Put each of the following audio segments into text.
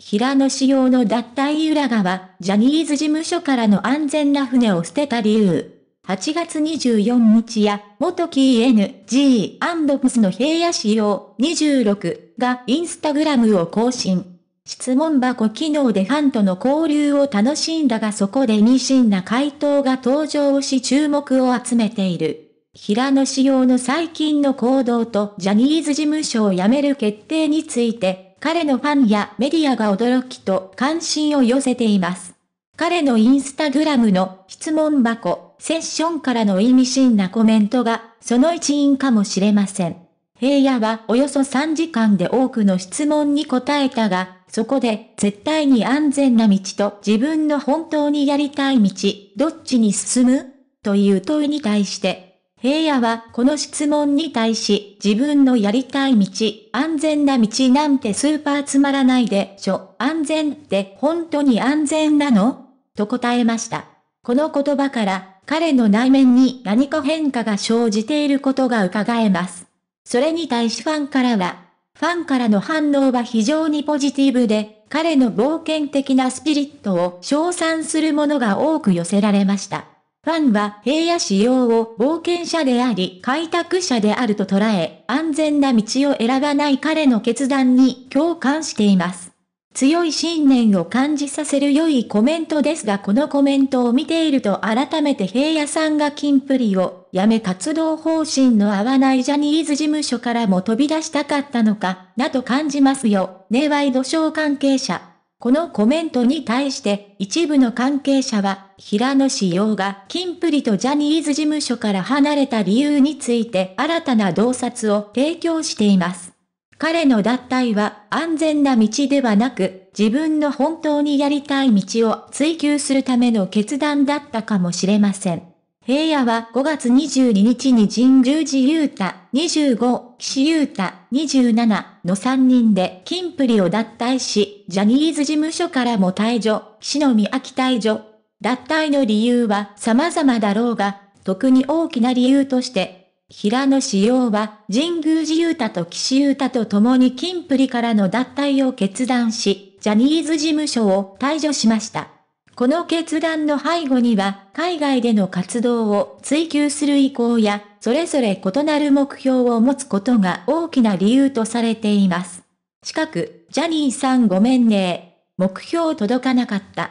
平野仕様の脱退裏側、ジャニーズ事務所からの安全な船を捨てた理由。8月24日や、元 KNG&POS の平野仕様26がインスタグラムを更新。質問箱機能でファンとの交流を楽しんだがそこでニシンな回答が登場し注目を集めている。平野仕様の最近の行動とジャニーズ事務所を辞める決定について、彼のファンやメディアが驚きと関心を寄せています。彼のインスタグラムの質問箱、セッションからの意味深なコメントが、その一因かもしれません。平野はおよそ3時間で多くの質問に答えたが、そこで絶対に安全な道と自分の本当にやりたい道、どっちに進むという問いに対して平野はこの質問に対し自分のやりたい道、安全な道なんてスーパーつまらないでしょ、安全って本当に安全なのと答えました。この言葉から彼の内面に何か変化が生じていることが伺えます。それに対しファンからは、ファンからの反応は非常にポジティブで、彼の冒険的なスピリットを称賛するものが多く寄せられました。ファンは平野仕様を冒険者であり開拓者であると捉え、安全な道を選ばない彼の決断に共感しています。強い信念を感じさせる良いコメントですがこのコメントを見ていると改めて平野さんがキンプリを辞め活動方針の合わないジャニーズ事務所からも飛び出したかったのか、なと感じますよ。ねワイドショー関係者。このコメントに対して一部の関係者は平野紫耀が金プリとジャニーズ事務所から離れた理由について新たな洞察を提供しています。彼の脱退は安全な道ではなく自分の本当にやりたい道を追求するための決断だったかもしれません。平野は5月22日に神宮寺勇太25、岸優太27、の3人で金プリを脱退し、ジャニーズ事務所からも退場、岸野美秋退場。脱退の理由は様々だろうが、特に大きな理由として、平野志耀は神宮寺優太と岸優太と共に金プリからの脱退を決断し、ジャニーズ事務所を退場しました。この決断の背後には、海外での活動を追求する意向や、それぞれ異なる目標を持つことが大きな理由とされています。近く、ジャニーさんごめんね目標届かなかった。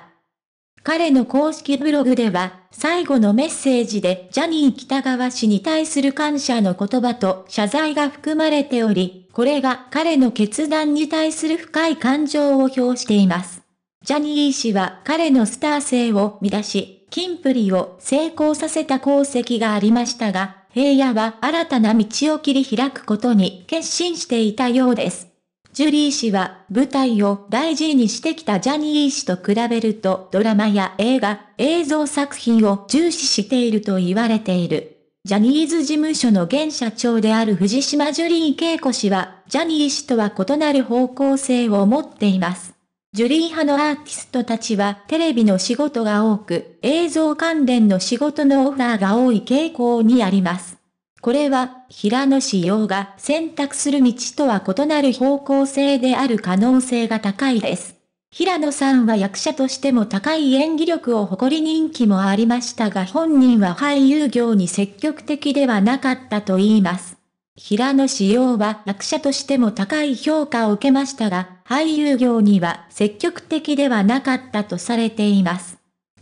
彼の公式ブログでは、最後のメッセージでジャニー北川氏に対する感謝の言葉と謝罪が含まれており、これが彼の決断に対する深い感情を表しています。ジャニー氏は彼のスター性を乱し、キンプリを成功させた功績がありましたが、平野は新たな道を切り開くことに決心していたようです。ジュリー氏は舞台を大事にしてきたジャニー氏と比べるとドラマや映画、映像作品を重視していると言われている。ジャニーズ事務所の現社長である藤島ジュリー恵子氏は、ジャニー氏とは異なる方向性を持っています。ジュリー派のアーティストたちはテレビの仕事が多く、映像関連の仕事のオファーが多い傾向にあります。これは、平野紫耀が選択する道とは異なる方向性である可能性が高いです。平野さんは役者としても高い演技力を誇り人気もありましたが本人は俳優業に積極的ではなかったと言います。平野紫耀は役者としても高い評価を受けましたが、俳優業には積極的ではなかったとされています。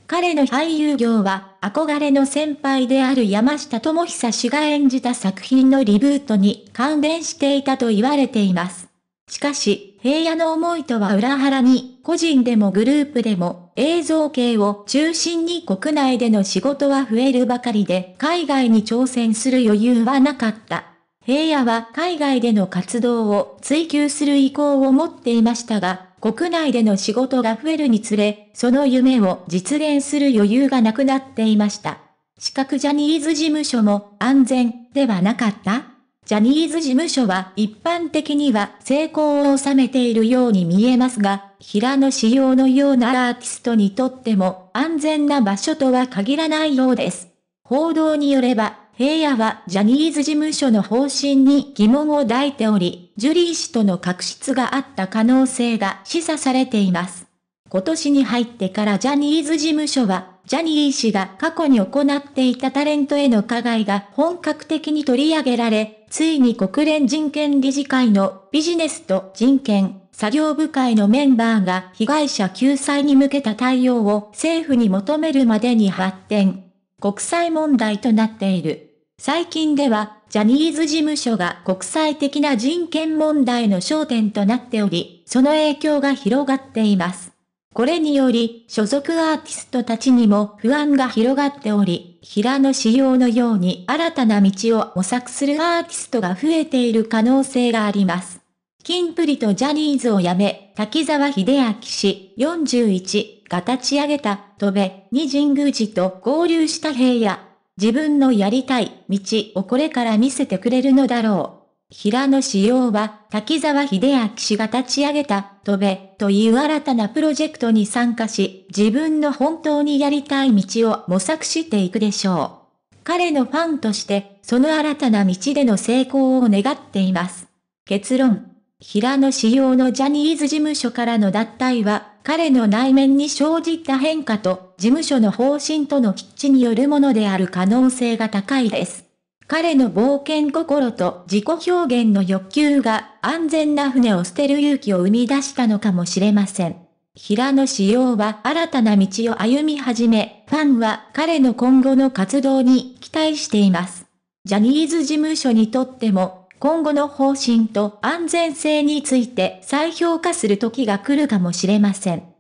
彼の俳優業は、憧れの先輩である山下智久氏が演じた作品のリブートに関連していたと言われています。しかし、平野の思いとは裏腹に、個人でもグループでも、映像系を中心に国内での仕事は増えるばかりで、海外に挑戦する余裕はなかった。平野は海外での活動を追求する意向を持っていましたが、国内での仕事が増えるにつれ、その夢を実現する余裕がなくなっていました。資格ジャニーズ事務所も安全ではなかったジャニーズ事務所は一般的には成功を収めているように見えますが、平野仕様のようなアーティストにとっても安全な場所とは限らないようです。報道によれば、平野はジャニーズ事務所の方針に疑問を抱いており、ジュリー氏との確執があった可能性が示唆されています。今年に入ってからジャニーズ事務所は、ジャニー氏が過去に行っていたタレントへの加害が本格的に取り上げられ、ついに国連人権理事会のビジネスと人権作業部会のメンバーが被害者救済に向けた対応を政府に求めるまでに発展。国際問題となっている。最近では、ジャニーズ事務所が国際的な人権問題の焦点となっており、その影響が広がっています。これにより、所属アーティストたちにも不安が広がっており、平野仕様のように新たな道を模索するアーティストが増えている可能性があります。キンプリとジャニーズを辞め、滝沢秀明氏41が立ち上げた、戸部に神宮寺と合流した平野自分のやりたい道をこれから見せてくれるのだろう。平野志陽は、滝沢秀明氏が立ち上げた、飛べ、という新たなプロジェクトに参加し、自分の本当にやりたい道を模索していくでしょう。彼のファンとして、その新たな道での成功を願っています。結論。平野志陽のジャニーズ事務所からの脱退は、彼の内面に生じた変化と、事務所の方針との喫地によるものである可能性が高いです。彼の冒険心と自己表現の欲求が安全な船を捨てる勇気を生み出したのかもしれません。平野志耀は新たな道を歩み始め、ファンは彼の今後の活動に期待しています。ジャニーズ事務所にとっても今後の方針と安全性について再評価する時が来るかもしれません。